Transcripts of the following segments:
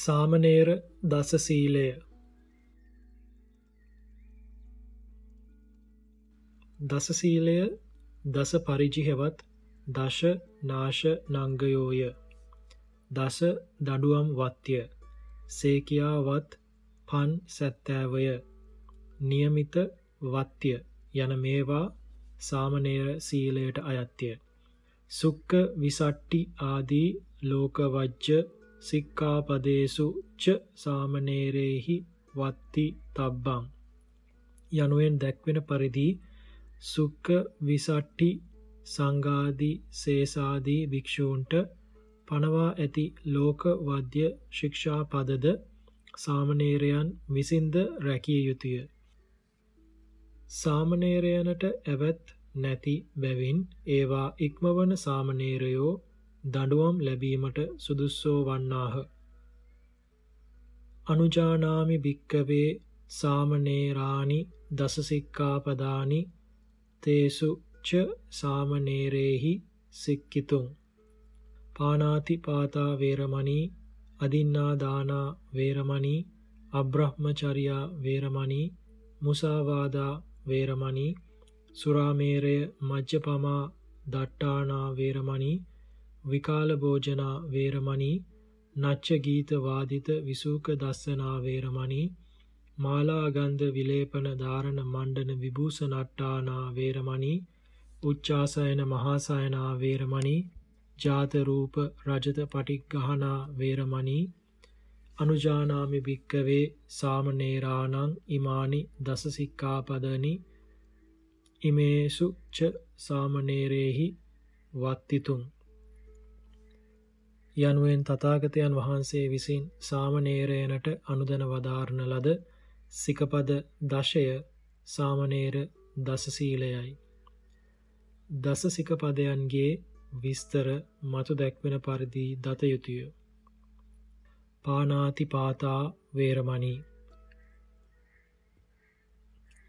සාමනේර දස සීලය දස සීලය දස පරිජිහෙවත් දශ නාශ නංගයෝය දස දඩුවම් වත්්‍ය සේකයාවත් පන් සැත්තෑවය නියමිත වත්්‍ය යන මේවා සාමනේර සීලයට අයත්ය සුක්ක විසට්ටි ආදී ලෝකවජ්්‍ය සික්කාපදේසු ච සාමනේරෙහි වත්ති තබ්බං. යනුවෙන් දැක්වෙන පරිදි සුක්ක විසට්ටි සංගාදී සේසාදී භික්‍ෂූන්ට පනවා ඇති ලෝක වද්‍ය ශික්ෂාපදද සාමනේරයන් විසින්ද රැකිය යුතුය. සාමනේරයනට ඇවත් නැති බැවින් ඒවා ඉක්මවන සාමනේරයෝ දඩුවම් ලැබීමට සුදුස්සෝ වන්නාහ. අනුජානාමි භික්කවේ සාමනේරාණි දසසික්කාපදානි තේසුච්ච සාමනේරෙහි සික්කිතුන්. පානාති පාතා වේරමණී අදින්නාදානා වේරමණී අබ්‍රහ්මචරියා වේරමණී මුසාවාදා වේරමණී සුරාමේරය මජ්්‍යපමා දට්ටානා වේරමණී විකාල භෝජනා වේරමණී නච්ච ගීත වාදිත විසූක දස්සනා වේරමණී මාලාගන්ධ විලේපන ධාරණ මණ්ඩන විභූෂණට්ටානා වේරමණී උච්චාසයන මහාසයනා වේරමණී ජාත රූප රජත පටිග්ගහනා වේරමණී අනුජානාමි භික්කවේ සාමනේරාණං ඉමානි දස සික්ඛාපදනි ඉමේසු ච සාමනේරේහි වත්තිතුං යනුවෙන් තථාගතයන් වහන්සේ විසින් සාමණේරයනට අනුදන වදාරණ ලද සිකපද දශය සාමණේර දසසීලයයි. දස සිකපදයන්ගේ විස්තර මතු දැක්වෙන පරිදි දතයුතුය. පානාති පාතා වේරමණී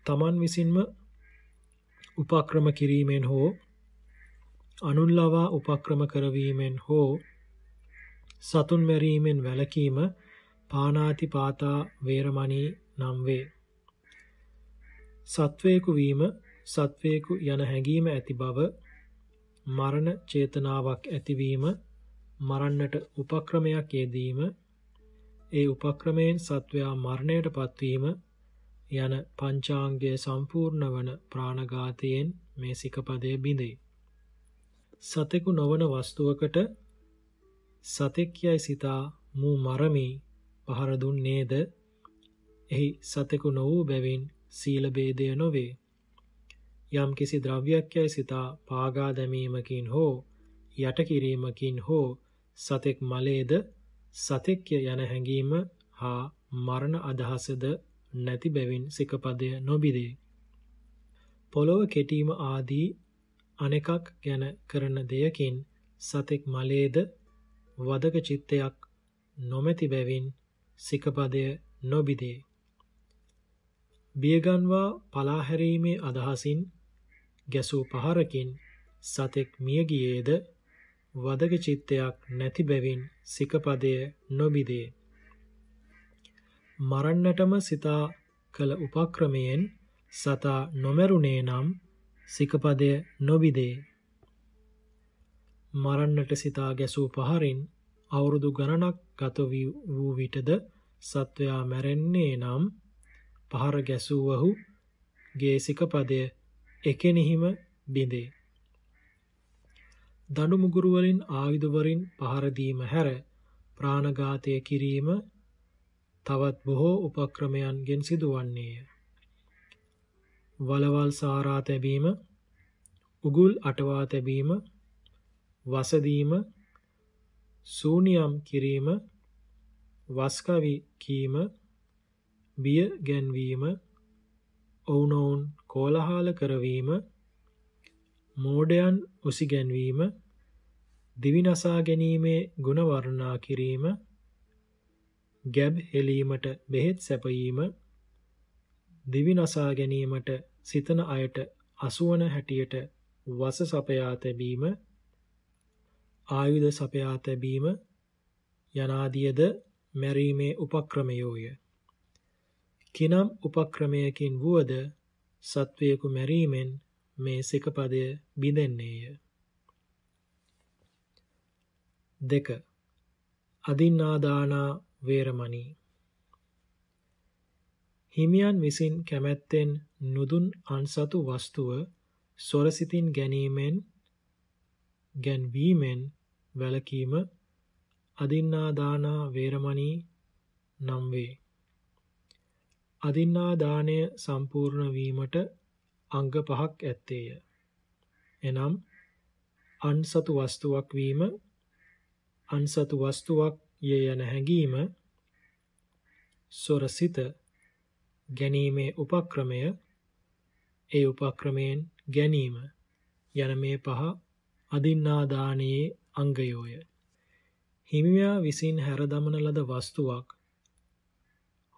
තමන් විසින්ම උපක්‍රම කිරීමෙන් හෝ අනුන් ලවා උපක්‍රම කරවීමෙන් හෝ සතුන් මැරීමෙන් වැළකීම පානාති පාතා වේරමණී නම් වේ. සත්වේකු වීම සත්වේකු යන හැඟීම ඇති බව මරණ චේතනාවක් ඇතිවීම මරන්නට උපක්‍රමයක් යෙදීම ඒ උපක්‍රමයෙන් සත්වයා මරණයට පත්වීම යන පංචාංගය සම්පූර්ණ වන ප්‍රාණඝාතයෙන් මේ සිකපදය බිඳේ. සතෙකු නොවන වස්තුවකට සතෙක් යයි සිතා මූ මරමි පහර දුන්නේද එහි සතෙකු නොවූ බැවින් සීල ભેදය නොවේ යම් කිසි ද්‍රව්‍යයක් යයි සිතා පාගා දැමීමකින් හෝ යට කිරීමකින් හෝ සතෙක් මලේද සතෙක්ය යන හැඟීම හා මරණ අදහසද නැති බැවින් සිකපදය නොබිදේ. පොළොව කෙටීම ආදී අනෙකක් ගැන කරන දෙයකින් සතෙක් මලේද වදක චිත්තයක් නොමැති බැවින් සිකපදය නොබිදේ. බියගන්වා පලාහැරීමේ අදහසින් ගැසූ පහරකින් සතෙක් මියගියේද වදක චිත්තයක් නැති බැවින් සිකපදය නොබිදේ. මරන්නටම සිතා කළ උපක්‍රමයෙන් සතා නොමැරුණේ නම් සිකපදය නොබිදේ. මරන්නට සිතා ගැසූ පහරින් අවුරුදු ගණනක් ගත වූ විටද සත්වයා මැරෙන්නේ නම් පහර ගැසූවහු ගේසික පදය එකෙනෙහිම බිඳේ. දඩුමුගුරුවලින් ආයුධවරින් පහරදීම හැර ප්‍රාණඝාතය කිරීම තවත් බොහෝ උපක්‍රමයන්ගෙන් සිදුවන්නේය. වලවල් සාරා තැබීම උගුල් අටවා තැබීම වසදීම සූනියම් කිරීම වස්කවි කීම බිය ගැන්වීම ඔවුනොවුන් කෝලහාල කරවීම මෝඩයන් උසිගැන්වීම දිවිනසා ගැනීමේ ගුණවර්ණා කිරීම ගැබ් හෙලීමට බෙහෙත් සැපයීම දිවිනසා ගැනීමට සිතන අයට අසුවන හැටියට වස සපයා තැබීම ආයුධ සපයා තැබීම යනාදියද මැරීමේ උපක්‍රමයෝය. කිනම් උපක්‍රමයකින් වුවද සත්වයකු මැරීමෙන් මේ සිකපදය බිඳෙන්නේය. දෙක අදින්නාදානා වේරමණී හිමියන් විසින් කැමැත්තෙන් නුදුන් අන්සතු වස්තුව සොරසිතින් ගැනීමෙන් ගැන්වීමෙන් වැළකීම අදින්නාදානා වේරමණී නම් වේ. අදින්නාදානය සම්පූර්ණ වීමට අංග පහක් ඇත්තේය. එනම් අන්සතු වස්තුවක් වීම අන්සතු වස්තුවක් ය යන හැඟීම සොරසිත ගැනීමේ උපක්‍රමය ඒ උපක්‍රමයෙන් ගැනීම යන මේ පහ අදින්නාදානයේ අංගයෝය. හිමියා විසින් හැරදමන ලද වස්තුවක්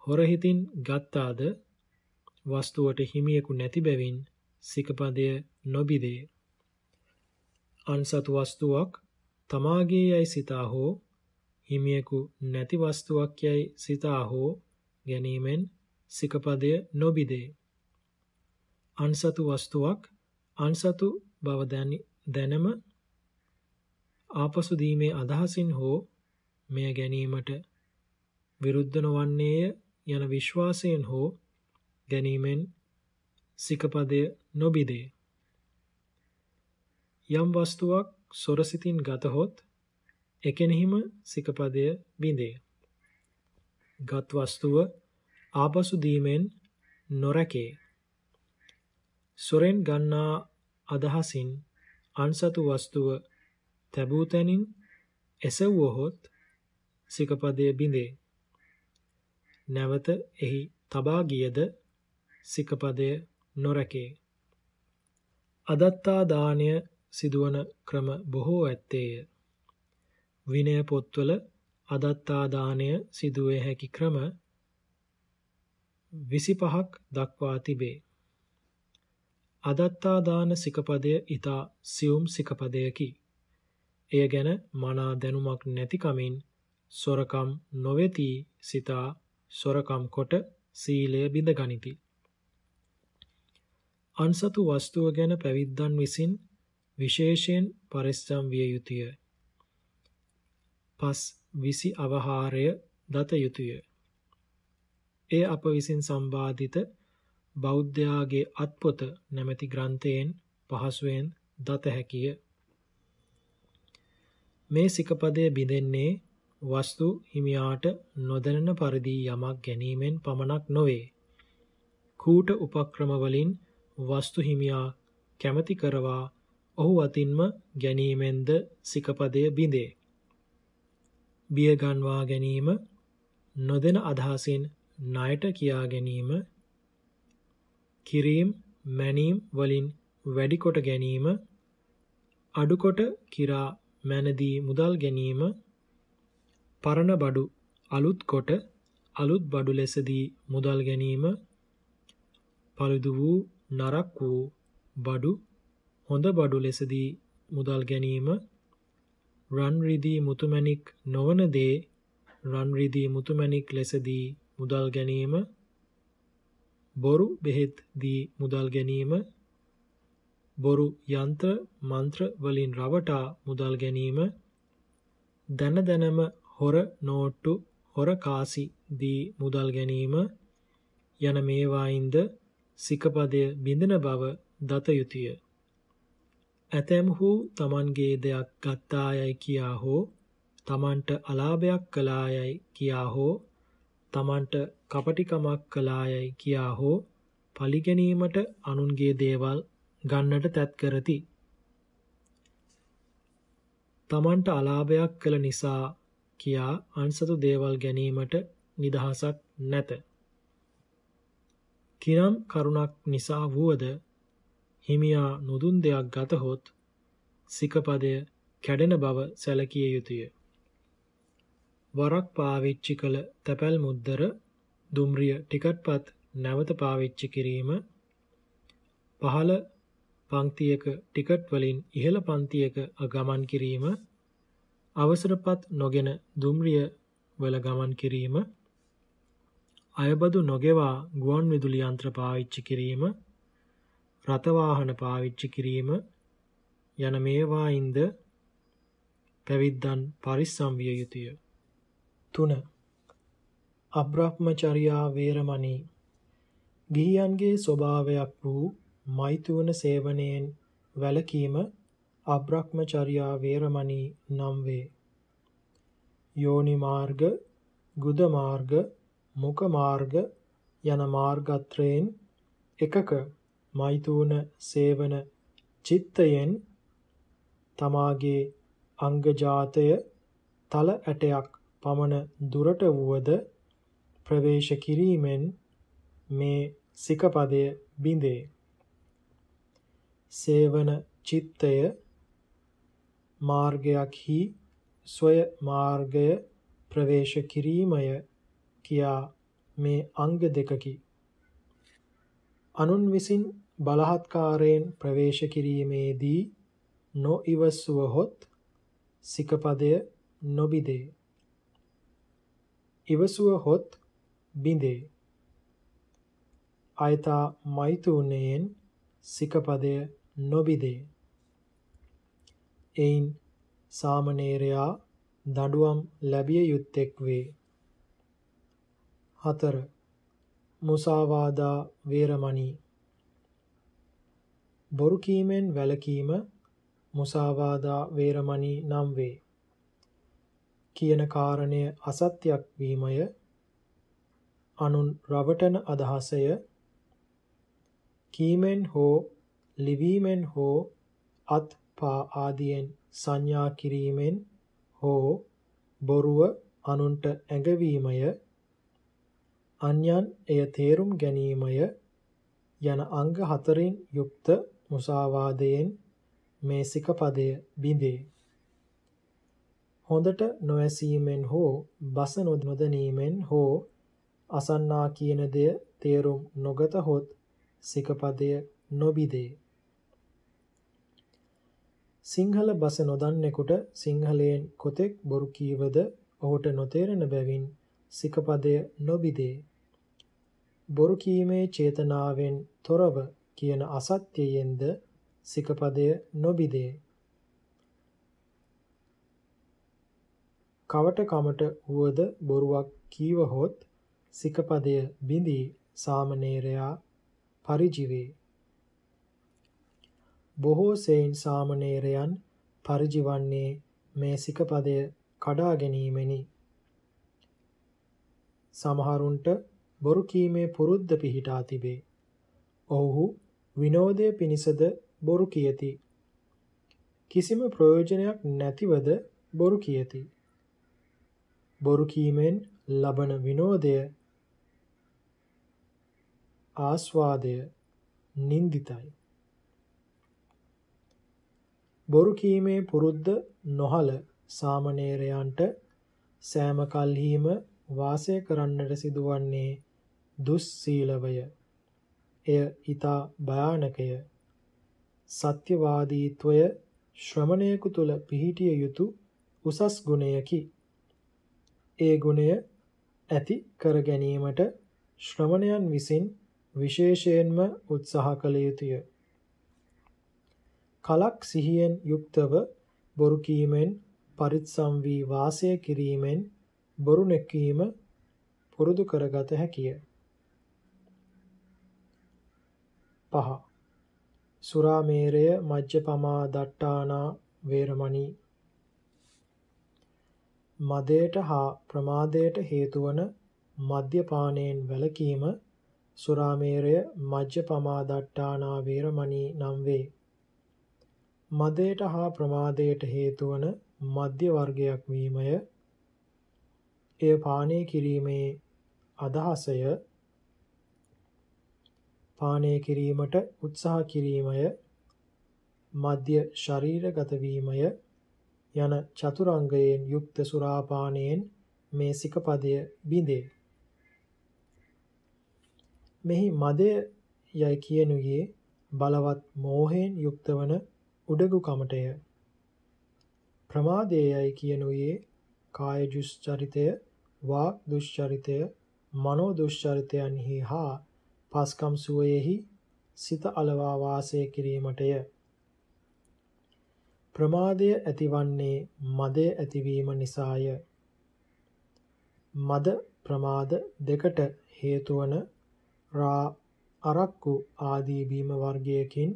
හොරහිතින් ගත්තාද වස්තුවට හිමියෙකු නැති බැවින් සිකපදය නොබිදේ. අන්සතු වස්තුවක් තමාගේ යැයි සිතා හෝ හිමියෙකු නැති වස්තුවක් යැයි සිතා හෝ ගැනීමෙන් සිකපදය නොබිදේ. අන්සතු වස්තුවක් අන්සතු බව දැනම ආපසු දීමේ අදහසින් හෝ මෙය ගැනීමට විරුද්ධ නොවන්නේය යන විශ්වාසයෙන් හෝ ගැනීමෙන් සිකපදය නොබිදේ. යම් වස්තුවක් සොරසිතින් ගතහොත් එකෙනෙහිම සිකපදය බිඳේ. ගත් වස්තුව ආපසු දීමෙන් නොරැකේ. සොරෙන් ගන්නා අදහසින් අන්සතු වස්තුව තැබූ තැනින් එසවුවහොත් සිකපදය බිඳේ. නැවත එහි තබා ගියද සිකපදය නොරැකේ. අදත්තා දානය සිදුවන ක්‍රම බොහෝ ඇත්තේය. විනය පොත්වල අදත්තා දානය සිදුවේ හැකි ක්‍රම 25ක් දක්වා තිබේ. අදත්තා දාන සිකපදය ඊතා සියුම් සිකපදයකි. එය ගැන මනා දැනුමක් නැතිකමින් සොරකම් නොවෙතිී සිතා සොරකම් කොට සීලය බිඳ ගනිති. අන්සතු වස්තුව ගැන පැවිද්දන් විසින් විශේෂයෙන් පරිස්සම් විය යුතුය. පස් විසි අවහාරය දත යුතුය. ඒ අප විසින් සම්බාධිත බෞද්ධයාගේ අත්පොත නැමැති ග්‍රන්ථයෙන් පහසුවෙන් දත හැකිය. මේ සිකපදය බිඳෙන්නේ වස්තු හිමියාට නොදැනෙන පරිදි යමක් ගැනීමෙන් පමණක් නොවේ. කූට උපක්‍රමවලින් වස්තු හිමියා කැමති කරවා ඔහු අතින්ම ගැනීමෙන්ද සිකපදය බිඳේ. බියගන්වා ගැනීම නොදෙන අදහසින් ණයට කියා ගැනීම කිරීම් මැනීම් වලින් වැඩිකොට ගැනීම අඩුකොට කිරා මැනදී මුදල් ගැනීම පරණ බඩු අලුත් කොට අලුත් බඩු ලෙසදී මුදල් ගැනීම පළුදු වූ නරක් වූ බඩු හොඳ බඩු ලෙසදී මුදල් ගැනීම රන්රිදී මුතුමැණික් නොවන දේ රන්රිදී මුතුමැණික් ලෙසදී මුදල් ගැනීම බොරු බෙහෙත් දී මුදල් ගැනීම බොරු යන්ත්‍ර මන්ත්‍ර වලින් රවටා මුදල් ගැනීම දැන දැනම හොර නෝට්ටු හොර කාසි දී මුදල් ගැනීම යන මේවායින්ද සිකපදය බිඳින බව දත යුතුය. ඇතැම්හු තමන්ගේ දෙයක් ගත්තායයි කියා හෝ තමන්ට අලාභයක් කලායයි කියා හෝ තමන්ට කපටිකමක් කලායයි කියා හෝ පලිගැනීමට අනුන්ගේ දේවල් ගන්නට තැත් කරති. තමන්ට අලාභයක් කළ නිසා කියා අන්සතු දේවල් ගැනීමට නිදහසක් නැත. කිනම් කරුණක් නිසා වුවද හිමියා නොදුන් දෙයක් ගතහොත් සිකපදය කැඩෙන බව සැලකිය යුතුය. වරක් පාවිච්චි කළ තැපැල් මුද්දර දුම්රිය ටිකට්පත් නැවත පාවිච්චි කිරීම පහළ පන්තියක ටිකට් වලින් ඉහළ පන්තියක ගමන් කිරීම අවසරපත් නොගෙන දුම්රිය වල ගමන් කිරීම අයබදු නොගෙවා ගුවන් විදුලි යන්ත්‍ර පාවිච්චි කිරීම රථවාහන පාවිච්චි කිරීම යන මේවායින්ද පැවිද්දන් පරිස්සම් විය යුතුය. 3. අබ්‍රහ්මචර්යා වේරමණී ගිහියන්ගේ ස්වභාවයක් වූ මෛතුවන සේවනයෙන් වැළකීම අබ්‍රහ්මචර්යා වේරමණී නම් වේ. යෝනි මාර්ග, ගුද මාර්ග, මුඛ මාර්ග යන මාර්ගත්‍රයෙන් එකක මෛතුන සේවන චිත්තයෙන් තමාගේ අංගජාතය තල ඇටයක් පමණ දුරට වුවද ප්‍රවේශ කිරීමෙන් මේ සිකපදය බිඳේ. සේවන චිත්තය මාර්ගයක් හි සොය මාර්ගය ප්‍රවේශ කිරීමය කියා මේ අංග දෙකකි. අනුන් විසින් බලහත්කාරයෙන් ප්‍රවේශ කිරීමේදී නොඉවසුවහොත් සිකපදය නොබිදේ. ඉවසුවහොත් බිඳේ. අයතා මෛතුනයෙන් සිකපදය නොබිදේ. එයින් සාමණේරයා දඩුවම් ලැබිය යුත්තේක් වේ. 4. මුසාවාදා වේරමණී බොරු කීමෙන් වැළකීම මුසාවාදා වේරමණී නම් වේ. කියන කාරණය අසත්‍යක් වීමය අනුන් රවටන අදහසය කීමෙන් හෝ ලිවීමෙන් හෝ අත් පා ආදියෙන් සංඥා කිරීමෙන් හෝ බොරුව අනුන්ට ඇඟවීමය අන්‍යයන් එය තේරුම් ගැනීමය යන අංග හතරින් යුක්ත මුසාවාදයෙන් මේ සිකපදය බිඳේ. හොඳට නොඇසීමෙන් හෝ බස නොදනීමෙන් හෝ අසන්නා කියන දෙය තේරුම් නොගතහොත් සිකපදය නොබිදේ. සිංහල බස නොදන්නෙකුට සිංහලයෙන් කොතෙක් බොරු කීවද ඔහුට නොතේරෙන බැවින් සිකපදය නොබිදේ. බොරු කීමේ චේතනාවෙන් තොරව කියන අසත්‍යයෙන්ද සිකපදය නොබිදේ. කවට කමට වුවද බොරුවක් කීවහොත් සිකපදය බිඳී සාමනේරයා පරිජිවේ. බොහෝ සෙයින් සාමණේරයන් පරිජි වන්නේ මේ සිකපදය කඩා ගැනීමෙනි. සමහරුන්ට බොරු කීමේ පුරුද්ද පිහිටා තිබේ. ඔවුහු විනෝදය පිණිසද බොරු කියති. කිසිම ප්‍රයෝජනයක් නැතිවද බොරු කියති. බොරු කීමෙන් ලබන විනෝදය ආස්වාදය නින්දිතයි. බොරු කීමේ පුරුද්ද නොහල සාමණේරයන්ට සෑම කල්හිම වාසය කරන්නට සිදුවන්නේ දුස්සීලවය. එය ඊතා භයානකය. සත්‍යවාදීත්වය ශ්‍රමණයෙකු තුල පිහිටිය යුතු උසස් ගුණයකි. ඒ ගුණය ඇති කර ගැනීමට ශ්‍රමණයන් විසින් විශේෂයෙන්ම උත්සාහ කළ යුතුය. කලක් සිහියෙන් යුක්තව බොරු කීමෙන් පරිත්සම් වී වාසය කිරීමෙන් බොරු නැකීම පුරුදු කරගත හැකිය. පහ සුරාමේරය මජ්ජපමා දට්ටානා වේරමණී මදයට හා ප්‍රමාදයට හේතුවන මධ්‍යපානයෙන් වැළකීම සුරාමේරය මජ්ජපමා දට්ටානා වේරමණී නම් වේ. මදයට හා ප්‍රමාදයට හේතුවන මධ්‍ය වර්ගයක් වීමය. එය පානය කිරීමේ අදහසය පානය කිරීමට උත්සාහ කිරීමය මධ්‍ය ශරීරගත වීමය යන චතුරංගයෙන් යුක්ත සුරාපානයෙන් මේ සිකපදය බිඳේ. මෙහි මදය යයි කියනුයේ බලවත් මෝහයෙන් යුක්ත වන උඩගු කමටය ප්‍රමාදයයි කියනුයේ කාය දුෂ්චරිතය වාක් දුෂ්චරිතය මනෝ දුෂ්චරිතයන්හි හා පස්කම් සුවයෙහි සිත අලවා වාසය කිරීමටය ප්‍රමාදය ඇතිවන්නේ මදය ඇතිවීම නිසාය මද ප්‍රමාද දෙකට හේතුවන රා අරක්කු ආදී බීම වර්ගයකින්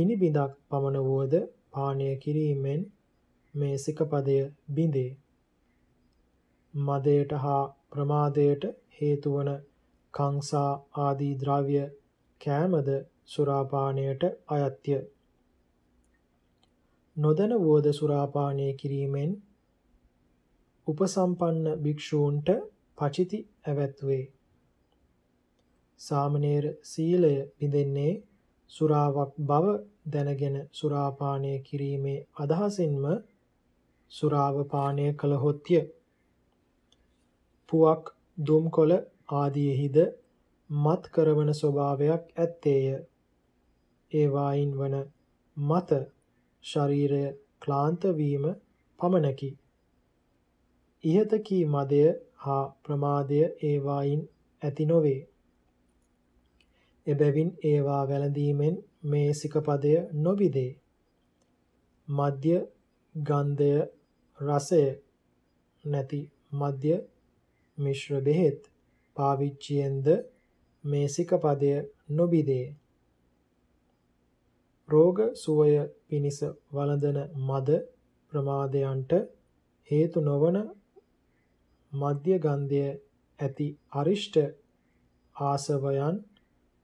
පිණිබිඳක් පමණ වුවද පානය කිරීමෙන් මේ සිකපදය බිඳේ. මදයට හා ප්‍රමාදයට හේතුවන කංසා ආදී ද්‍රව්‍ය කෑමද සුරාපානයට අයත්‍ය. නොදැන වුවද සුරාපානය කිරීමෙන් උපසම්පන්න භික්ෂූන්ට පචිති ඇවැත්වේ. සාමනේර සීලය බිඳෙන්නේ සුරාවක් බව දැනගෙන සුරාපානය කිරීමේ අදහසින්ම සුරාවපානය කළහොත්ය. පුවක් දුම්කොළ ආදියෙහිද මත් කරවන ස්වභාවයක් ඇත්තේය. ඒවායින් වන මත ශරීරය ක්ලාන්තවීම පමණකි. ඉහතකී මදය හා ප්‍රමාදය ඒවායින් ඇති නොවේ. එබැවින් ඒවා වැළඳීමෙන් මේ සිකපදය නොබිදේ. මධ්‍ය ගන්ධය රසය නැති මධ්‍ය මිශ්‍ර බෙහෙත් පාවිච්චියෙන්ද මේ සිකපදය නොබිදේ. රෝග සුවය පිණිස වළඳන මද ප්‍රමාදයන්ට හේතු නොවන මධ්‍ය ගන්ධය ඇති අරිෂ්ට ආසවයන්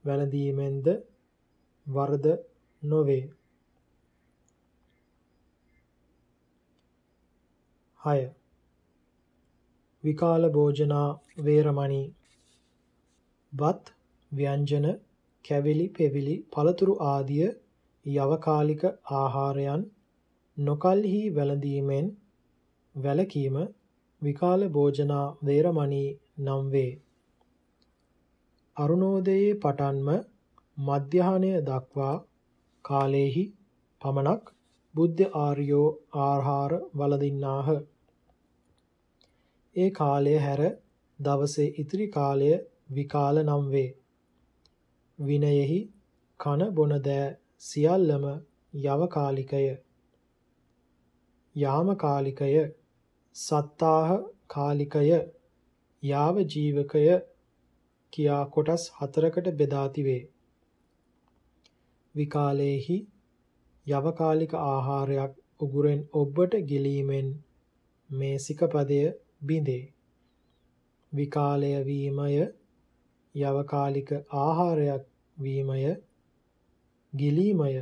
වැළඳීමෙන්ද වරද නොවේ. 6. විකාල භෝජනා වේරමණී බත් ව්‍යංජන කැවිලි පෙවිලි පළතුරු ආදිය යවකාලික ආහාරයන් නොකල්හි වැළඳීමෙන් වැළකීම විකාල භෝජනා වේරමණී නම් වේ. අරුණෝදයේ පටන්ම මධ්‍යහනය දක්වා කාලයෙහි පමණක් බුද්ධ ආර්යෝ ආහාර වලදින්නාහ. ඒ කාලය හැර දවසේ ඉතිරි කාලය විකාල නම් වේ. විනයෙහි කන බොන දෑ සියල්ලම යවකාලිකය. යාමකාලිකය සත්තාහ කාලිකය යාව ජීවකය කියා කොටස් හතරකට බෙදා තිබේ. විකාලයේහි යවකාලික ආහාරයක් උගුරෙන් ඔබ්බට ගිලීමෙන් මේ සිකපදය බිඳේ. විකාලය වීමය යවකාලික ආහාරයක් වීමය ගිලීමය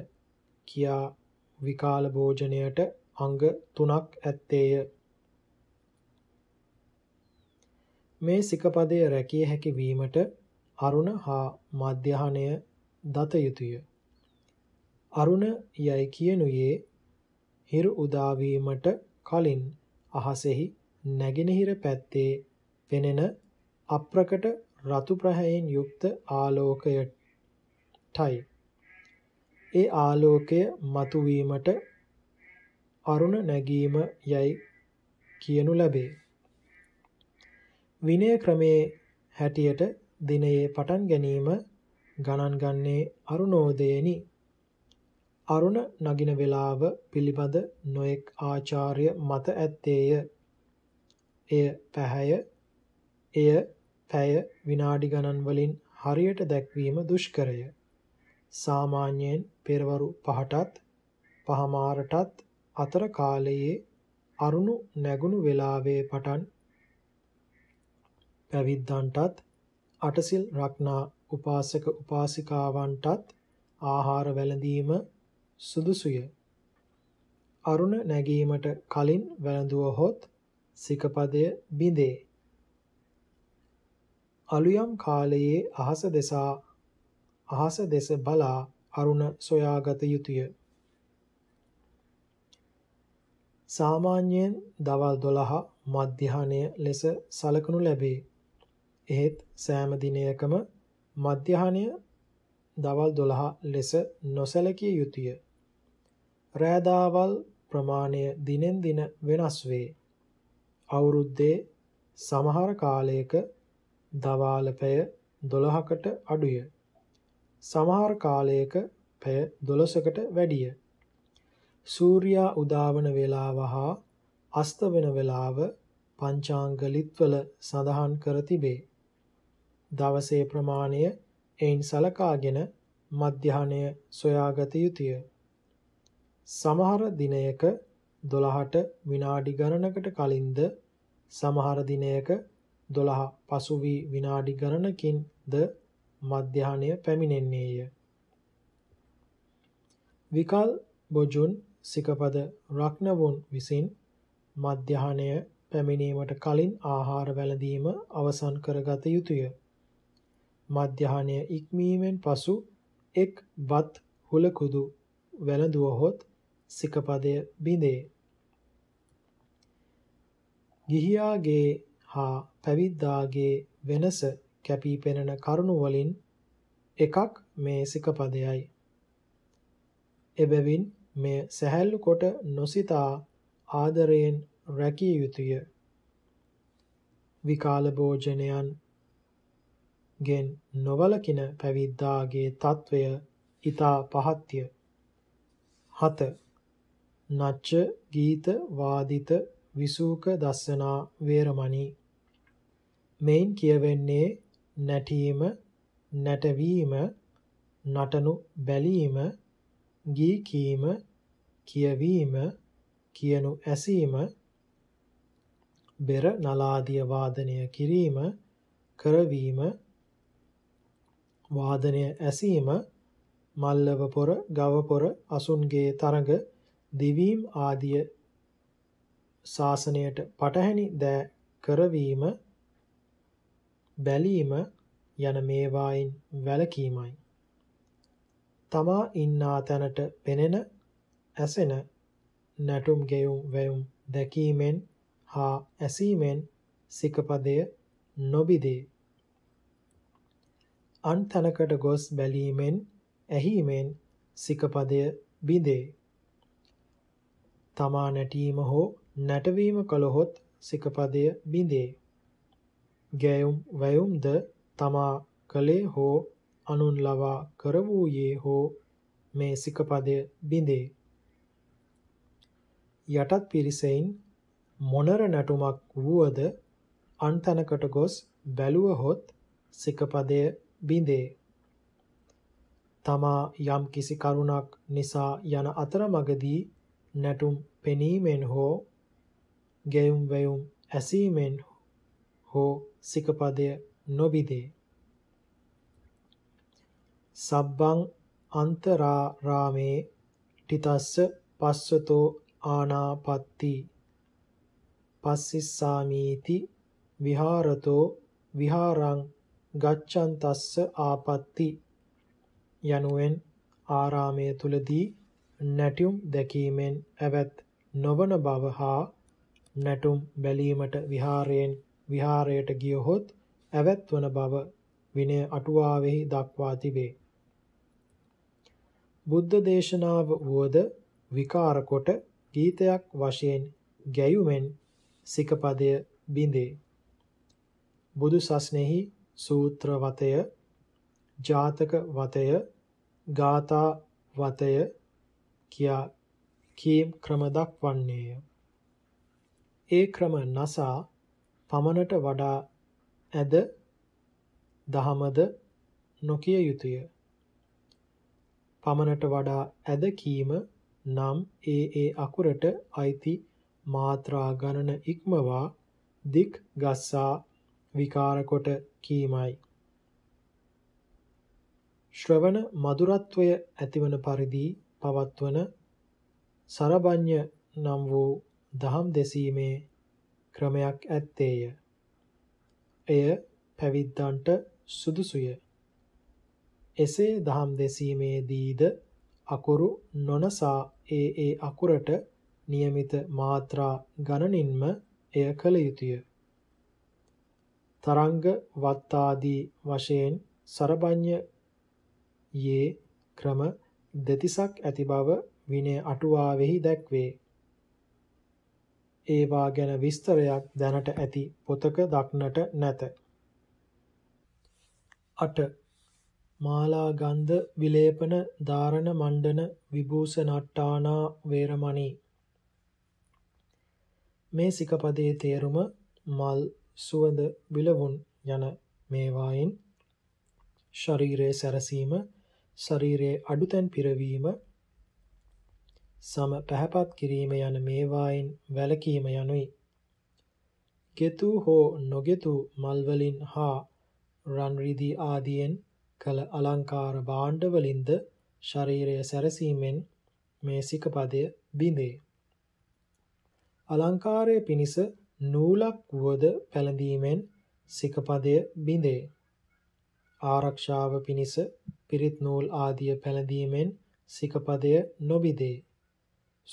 කියා විකාල භෝජනයට අංග තුනක් ඇත්තේය. මේ සිකපදය රැකිය හැකි වීමට අරුණ හා මධ්‍යහනය දත යුතුය. අරුණ යයි කියනුයේ හිරු උදාවීමට කලින් අහසෙහි නැගෙනහිර පැත්තේ පෙනෙන අප්‍රකට රතු ප්‍රහයෙන් යුක්ත ආලෝකයටයි. ඒ ආලෝකය මතුවීමට අරුණ නැගීම යයි කියනු ලැබේ. විනය ක්‍රමේ හැටියට දිනයේ පටන් ගැනීම ගණන් ගන්නේ අරුණෝදයනි. අරුණ නගින වේලාව පිළිබඳ නොඑක් ආචාර්ය මත ඇත්තේය. එය පැහැය එය පැය විනාඩි ගණන් වලින් හරියට දැක්වීම දුෂ්කරය. සාමාන්‍යයෙන් පෙරවරු 5ටත් පහමාරටත් අතර කාලයේ අරුණු නැගුණු වේලාවේ පටන් පැවිද්දන්ටත් අටසිල් රක්නා උපාසක උපාසිකාවන්ටත් ආහාර වැළඳීම සුදුසුය. අරුණ නැගීමට කලින් වැළඳුවහොත් සිකපදය බිඳේ. අලුයම් කාලයේ අහස දෙසා අහස දෙස බලා අරුණ සොයාගත යුතුය. සාමාන්‍යයෙන් දවල් 12 මධ්‍යහනය ලෙස සලකනු ලැබේ. එහෙත් සෑම දිනයකම මධ්‍යහනය දවල් 12 ලෙස නොසැලකිය යුතුය. රෑදාවල් ප්‍රමාණය දිනෙන් දින වෙනස් වේ. අවුරුද්දේ සමහර කාලයක දවාල පැය 12කට අඩුය. සමහර කාලයක පැය 12කට වැඩිය. සූර්යා උදාවන වේලාව හා අස්ත වෙන වේලාව පංචාංග ලිත්වල සඳහන් කර තිබේ. දවසේ ප්‍රමාණය එයින් සලකාගෙන මධ්‍යහනය සොයාගත යුතුය. සමහර දිනයක 12ට විනාඩි ගණනකට කලින්ද සමහර දිනයක 12 පසු වී විනාඩි ගණනකින්ද මධ්‍යහනය පැමිණෙන්නේය. විකල් බොජුන් සිකපද රක්නවුන් විසින් මධ්‍යහනය පැමිණීමට කලින් ආහාර වැළඳීම අවසන් කරගත යුතුය. මධ්‍යහනය ඉක්මීමෙන් පසු එක් බත් හුලකුදු වැළඳුවහොත් සිකපදය බිඳේ. ගිහියාගේ හා පැවිද්දාගේ වෙනස කැපී පෙනෙන කරුණුවලින් එකක් මේ සිකපදයයි. එබැවින් මෙය සැහැල්ලු කොට නොසිතා ආදරයෙන් රැකිය යුතුය. විකාල භෝජනයන් ගෙන් නොවලකින පැවිද්දාගේ తත්වය ඊතා පහත්ය. 7. නච්ච ගීත වාදිත විසූක දස්සනා වේරමණී මෙයින් කියවෙන්නේ නැටීම නැටවීම නටනු බැලීම ගී කීම කියවීම කියනු ඇසීම බෙර නලාදිය වාදනය කිරීම කරවීම වාදනය ඇසීම මල්ලව පොර, ගව පොර, අසුන්ගේ තරඟ, දිවීම් ආදිය ශාසනයට පටහැනි දෑ කරවීම බැලීම යන මේවායින් වැළකීමයි. තමා ඉන්නා තැනට පෙනෙන ඇසෙන නැටුම් ගෙයුම් වැයුම් දැකීමෙන් හා ඇසීමෙන් සිකපදය නොබිදේ. අන් තැනකට ගොස් බැලීමෙන් ඇහීමෙන් සිකපදය බිඳේ. තමා නැටීම හෝ නැටවීම කළොහොත් සිකපදය බිඳේ. ගැයුම් වැයුම්ද තමා කළේ හෝ අනුන් ලවා කරවූයේ හෝ මේ සිකපදය බිඳේ. යටත් පිරිසයින් මොනර නැටුමක් වුවද අන්තැනකට ගොස් බැලුවහොත් සිකපදය බිඳේ. තමා යම් කිසි කරුණක් නිසා යන අතරමගදී නැටුම් පෙනීමෙන් හෝ ගැයුම් වැයුම් ඇසීමෙන් හෝ සිකපදය නොබිදේ. සබ්බං අන්තරාරාමේ ටිතස්ස පස්සතෝ ආනාපත්ති පස්සිස්සාමීති විහාරතෝ විහාරං ගච්ඡන්තස්ස ආපatti යනුවෙන් ආරාමය තුලදී නැටියුම් දැකීමෙන් ඇවත් නොවන බව හා නැටුම් බැලීමට විහාරයෙන් විහාරයට ගියහොත් ඇවැත්වන බව විනය අටුවාවෙහි දක්වා තිබේ. බුද්ධ දේශනාව වුවද විකාරකොට ගීතයක් වශයෙන් ගැයුමෙන් සිකපදය බිඳේ. බුදු සස්නෙහි සූත්‍ර වතය ජාතක වතය ගාථා වතය කියා කීම් ක්‍රම දක්වන්නේය. ඒ ක්‍රම නසා පමණට වඩා ඇද දහමද නොකිය යුතුය. පමණට වඩා ඇද කීම නම් ඒ ඒ අකුරට අයිති මාත්‍රා ගණන ඉක්මවා දික් ගස්සා විකාරකොට කීමයි. ශ්‍රවණ මధుරත්වය ඇතිවන පරිදි පවත්වන සරබඤ්ඤ නම් වූ දහම් දෙසීමේ ක්‍රමයක් ඇත්තේය. එය පැවිද්දන්ට සුදුසුය. එසේ දහම් දෙසීමේදීද අකුරු නොනසා ඒ ඒ අකුරට નિયમિત මාත්‍රා ගණනින්ම එය කළ යුතුය. තරංග වත්තාදී වශයෙන් සරබඤ්ඤයේ ක්‍රම දෙතිසක් ඇති බව විනය අටුවාවෙහි දැක්වේ. ඒවා ගැන විස්තරයක් දැනට ඇති පොතක දක්නට නැත. අට මාලා ගන්ධ විලේපන ධාරණ මණ්ඩන විභූෂණට්ටානා වේරමණී මේ සිකපදයේ තේරුම මල් සුවඳ විලවුන් යන මේවායින් ශරීරයේ සැරසීම ශරීරයේ අඩුතැන් පිරවීම සම පැහැපත් කිරීම යන මේවායින් වැළකීම යනුයි. ගෙතු හෝ නොගෙතු මල්වලින් හා රන්රිදි ආදියෙන් කළ අලංකාර භාණ්ඩවලින්ද ශරීරය සැරසීමෙන් මේ සිකපදය බිඳේ. අලංකාරය පිණිස නූලක් වුවද පැළඳීමෙන් සිකපදය බිඳේ. ආරක්ෂාව පිණිස පිරිත් නූල් ආදිය පැළඳීමෙන් සිකපදය නොබිදේ.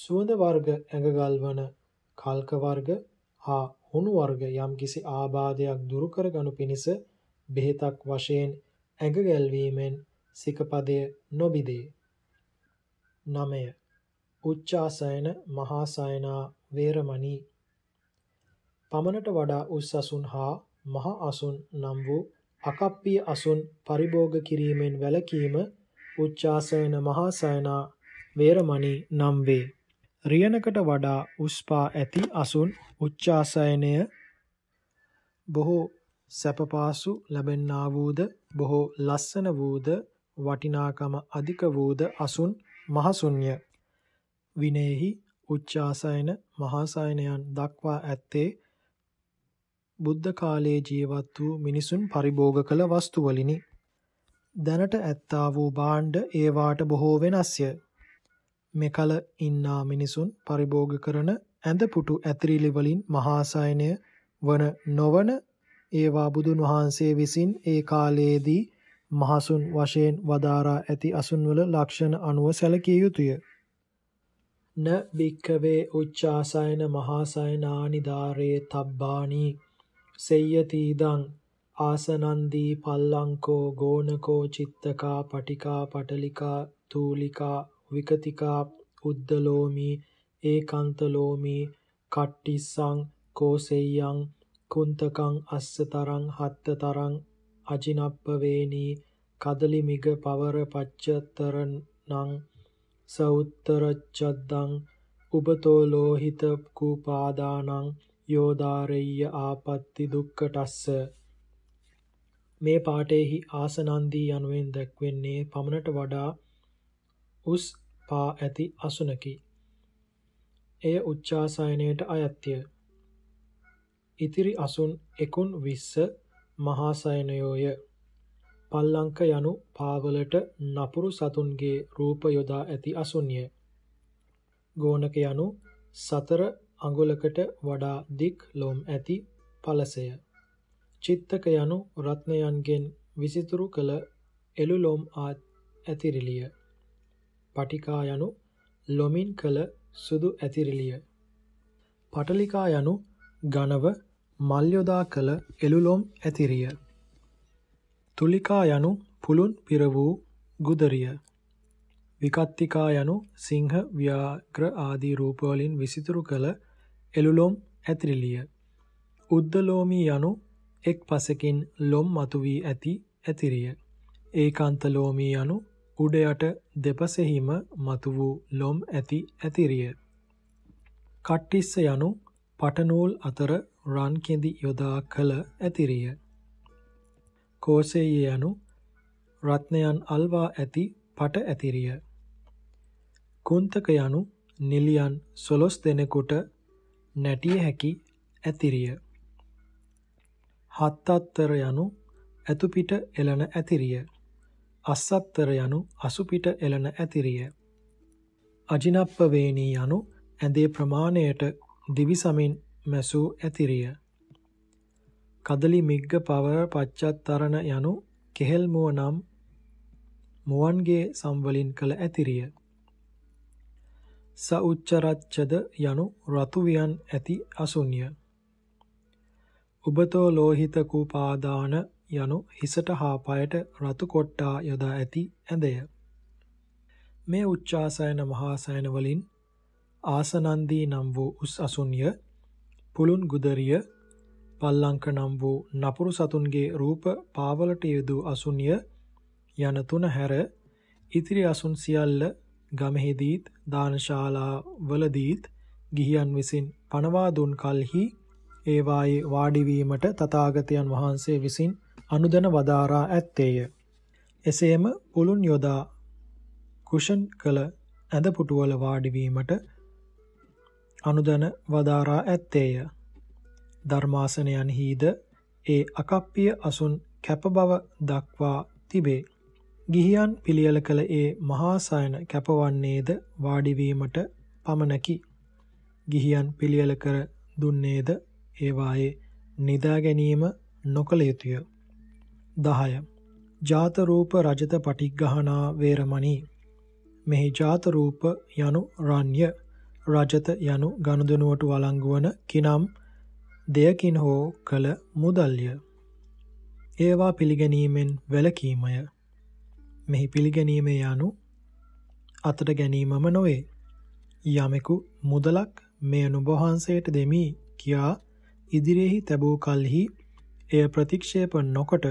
සුවඳ වර්ග ඇඟගල්වන කල්ක වර්ග හා හුණු වර්ග යම්කිසි ආබාධයක් දුරු කරගනු පිණිස බෙහෙතක් වශයෙන් ඇඟ ගැල්වීමෙන් සිකපදය නොබිදේ. 9. උච්චාසයන මහාසයනා වේරමණී පමණට වඩා උස් අසුන් හා මහ අසුන් නම් වූ අකප්පිය අසුන් පරිභෝග කිරීමෙන් වැළකීම උච්චාසයන මහාසයනා වේරමණී නම් වේ. රියනකට වඩා උස්පා ඇති අසුන් උච්චාසයනය බොහෝ සැපපාසු ලැබෙන්නා වූද බොහෝ ලස්සන වූද වටිනාකම අධික වූද අසුන් මහසුන්්‍ය විනේහි උච්චාසයන මහාසයනයන් දක්වා ඇත්තේ බුද්ධ කාලයේ ජීවත් වූ මිනිසුන් පරිභෝග කළ වස්තුවලිනි. දැනට ඇත්තා වූ භාණ්ඩ ඒවාට බොහෝ වෙනස්ය. මෙකල ඉන්නා මිනිසුන් පරිභෝග කරන ඇඳපුටු ඇතිරිලි වලින් මහාසයනය වන නොවන ඒවා බුදුන් වහන්සේ විසින් ඒ කාලයේදී මහසුන් වශයෙන් වදාරා ඇති අසුන්වල ලක්ෂණ අනුව සැලකිය යුතුය. න භික්කවේ උච්චාසයන මහාසයනානි ධාරේ තබ්බානි සෙය්‍යතීදං ආසනන්දී පල්ලංකෝ ගෝනකෝ චිත්තකා පටිකා පටලිකා තූලිකා විකතිකා උද්දලෝමි ඒකන්තලෝමි කට්ටිස්සං කෝසෙය්‍යං කුන්තකං අස්සතරං හත්තතරං අජිනප්පවේනී කදලිමිග පවර පච්චතරණං සෞත්තරච්ඡද්දං උපතෝ ලෝහිත කූපාදානං යෝදාරෙය්‍ය ආපත්ති දුක්කටස්ස මේ පාටෙහි ආසනන්දී යනුවෙන් දැක්වෙන්නේ පමණට වඩා උස් පා ඇති අසුනකි. එය උච්චාසයනයට අයත්‍ය. ඉතිරි අසුන් එකුන් විස්ස මහාසයනයෝය. පල්ලංක යනු පාවලට නපුරු සතුන්ගේ රූප යොදා ඇති අසුන්ය. ගෝනක යනු සතර අඟුලකට වඩා දික් ලොම් ඇති පලසය. චිත්තක යනු රත්නයන්ගෙන් විසිතුරු කළ එළුලොම් ආත් ඇතිරිලිය. පටිකා යනු ලොමින් කළ සුදු ඇතිරිලිය. පටලිකා යනු ගණව මල්යොදා කළ එළුලොම් ඇතිරිය. තුලිකා යනු පුළුන් පිර වූ ගුදරිය. විකත්තිකා යනු සිංහ ව්‍යාග්‍ර ආදී රූපවලින් විසිතුරු කළ එළුලොම් ඇතිරිලිය. උද්දලෝමී යනු එක් පසකින් ලොම් මතුවී ඇති ඇතිරිය. ඒකාන්තලෝමී යනු උඩයට දෙපසෙහිම මතු වූ ලොම් ඇති ඇතිරිය. කට්ටිස්ස යනු පටනූල් අතර රන් කෙඳි යොදා කළ ඇතිරිය. කෝසෙය යනු රත්නයන් අල්වා ඇති පට ඇතිරිය. කුන්තක යනු නිලියන් සොලොස් දෙනෙකුට නැටිය හැකි ඇතිරිය. හත්තත්තර යනු ඇතුපිට එළන ඇතිරිය. අස්සත්තර යනු අසුපිට එළන ඇතිරිය. අජිනප්පවේනී යනු ඇඳේ ප්‍රමාණයට දිවිසමින් මැසූ ඇතිරිය. කදලි මිග්ග පවර පච්චත්තරණ යනු කෙහෙල් මුව නම් මුවන්ගේ සම්වලින් කළ ඇතිරිය. සඋච්චරච්චද යනු රතුවියන් ඇති අසුන්ය. උබතෝ ලෝහිත කූපාදාන යනු හිසට හා පායට රතු කොට්ටා යොදා ඇති ඇඳය. මේ උච්චාසයන මහාසයන වලින් ආසනන්දී නම් වූ උස් අසුන්ය, පුලුන් ගුදරිය, පල්ලංක නම් වූ නපුරු සතුන්ගේ රූප පාවලට යෙදූ අසුන්ය යන තුන හැර ඉතිරි අසුන් සියල්ල ගමෙහිදීත් දානශාලා වලදීත් ගිහියන් විසින් පනවා දුන් කලෙහි ඒවායේ වාඩිවීමට තථාගතයන් වහන්සේ විසින් අනුදැන වදාරා ඇත්තේය. එසේම පුළුන් යොදා කුෂන් කළ ඇඳ පුටුවල වාඩිවීමට අනුදැන වදාරා ඇත්තේය. ධර්මාසනයන්හිද ඒ අකප්පිය අසුන් කැප බව දක්වා තිබේ. ගිහියන් පිළියල කළ ඒ මහාසයන කැපවන්නේද වාඩිවීමට පමණකි. ගිහියන් පිළියල කර දුන්නේද ඒවායේ නිදා ගැනීම නොකළ යුතුය. දහය. ජාතරූප රජත පටික්ගහනා වේරමණී. මෙහි ජාතරූප යනු රන්්‍ය රජත යනු ගණුදනුවට වලංගුවන කිනම් දෙයකින් හෝ කළ මුදල්ය. ඒවා පිළිගැනීමෙන් වැලකීමය. මෙහි පිළිගැනීම යනු අතට ගැනීමම නොවේ. යමෙකු මුදලක් මේ නුබොහන්සේට දෙමී කියා ඉදිරියෙහි තැබූ කල්හි එය ප්‍රතික්ෂේප නොකොට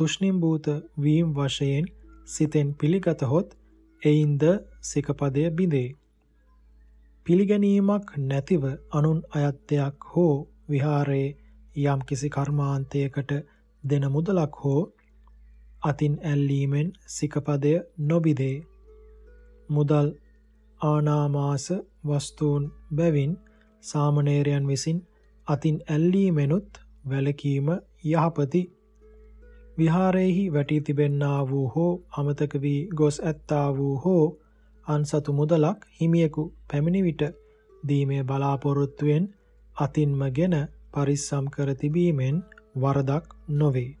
තුෂ්නිම්භූත වීම් වශයෙන් සිතෙන් පිළිගතහොත් එයින්ද සිකපදය බිඳේ. පිළිගැනීමක් නැතිව අනුන් අයත්තයක් හෝ විහාරයේ යම් කිසි කර්මාන්තයකට දෙන මුදලක් හෝ අතින් ඇල්ලීමෙන් සිකපදය නොබිදේ. මුදල් ආනාමාස වස්තුූන් බැවින් සාමනේරයන් විසින් අතින් ඇල්ලීමෙනුත් වැලකීම යහපති විහාරයෙහි වැටී තිබෙන්නා වූ හෝ අමතක වී ගොස් ඇත්තා වූ හෝ අන්සතු මුදලක් හිමියෙකු පැමිණි විට දීමේ බලාපොරොත්තුවෙන් අතින්මගෙන පරිස්සම් කර තිබීමෙන් වරදක් නොවේ.